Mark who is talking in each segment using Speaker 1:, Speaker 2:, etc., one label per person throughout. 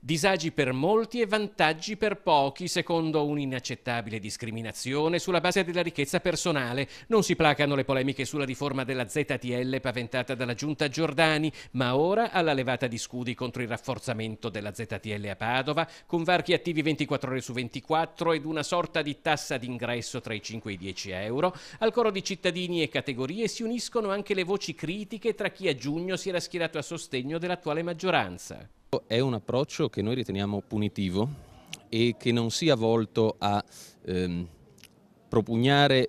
Speaker 1: disagi per molti e vantaggi per pochi, secondo un'inaccettabile discriminazione sulla base della ricchezza personale. Non si placano le polemiche sulla riforma della ZTL paventata dalla giunta Giordani, ma ora alla levata di scudi contro il rafforzamento della ZTL a Padova, con varchi attivi 24 ore su 24 ed una sorta di tassa d'ingresso tra i 5 e i 10 euro, al coro di cittadini e categorie si uniscono anche le voci critiche tra chi a giugno si era schierato a sostegno dell'attuale maggioranza.
Speaker 2: È un approccio che noi riteniamo punitivo e che non sia volto a ehm, propugnare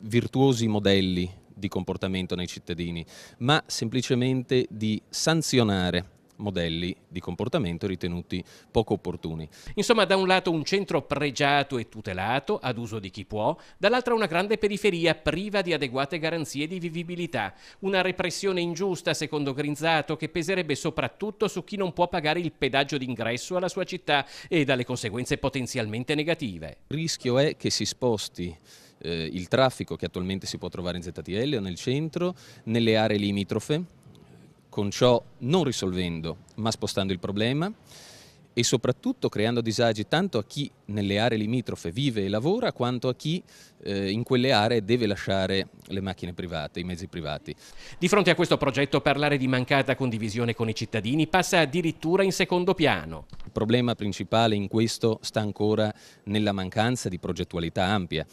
Speaker 2: virtuosi modelli di comportamento nei cittadini, ma semplicemente di sanzionare modelli di comportamento ritenuti poco opportuni.
Speaker 1: Insomma, da un lato un centro pregiato e tutelato, ad uso di chi può, dall'altra una grande periferia priva di adeguate garanzie di vivibilità, una repressione ingiusta, secondo Grinzato, che peserebbe soprattutto su chi non può pagare il pedaggio d'ingresso alla sua città e dalle conseguenze potenzialmente negative.
Speaker 2: Il rischio è che si sposti eh, il traffico che attualmente si può trovare in ZTL o nel centro, nelle aree limitrofe, con ciò non risolvendo ma spostando il problema e soprattutto creando disagi tanto a chi nelle aree limitrofe vive e lavora quanto a chi eh, in quelle aree deve lasciare le macchine private, i mezzi privati.
Speaker 1: Di fronte a questo progetto parlare di mancata condivisione con i cittadini passa addirittura in secondo piano.
Speaker 2: Il problema principale in questo sta ancora nella mancanza di progettualità ampia.